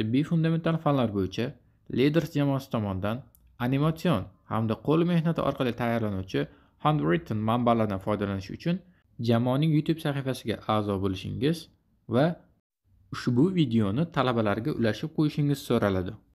tibbiy fundamental fanlar bo'yicha leaders jamoasi tomonidan animatsion hamda qo'l mehnati orqali tayyorlanuvchi handwritten manbalardan foydalanish uchun jamoaning youtube sahifasiga a'zo bo'lishingiz va ushbu videoni talabalarga ulashib qo'yishingiz so'raladi